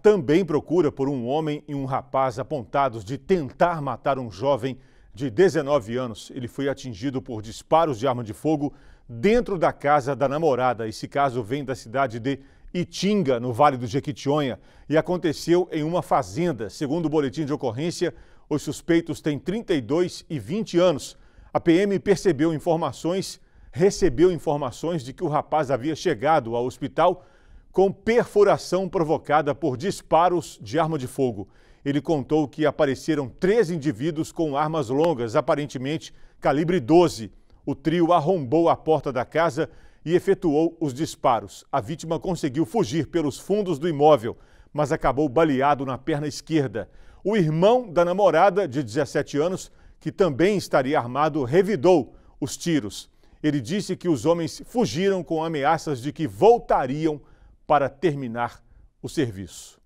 também procura por um homem e um rapaz apontados de tentar matar um jovem de 19 anos. Ele foi atingido por disparos de arma de fogo dentro da casa da namorada. Esse caso vem da cidade de Itinga, no Vale do Jequitinhonha, e aconteceu em uma fazenda. Segundo o boletim de ocorrência, os suspeitos têm 32 e 20 anos. A PM percebeu informações, recebeu informações de que o rapaz havia chegado ao hospital com perfuração provocada por disparos de arma de fogo. Ele contou que apareceram três indivíduos com armas longas, aparentemente calibre 12. O trio arrombou a porta da casa e efetuou os disparos. A vítima conseguiu fugir pelos fundos do imóvel, mas acabou baleado na perna esquerda. O irmão da namorada, de 17 anos, que também estaria armado, revidou os tiros. Ele disse que os homens fugiram com ameaças de que voltariam para terminar o serviço.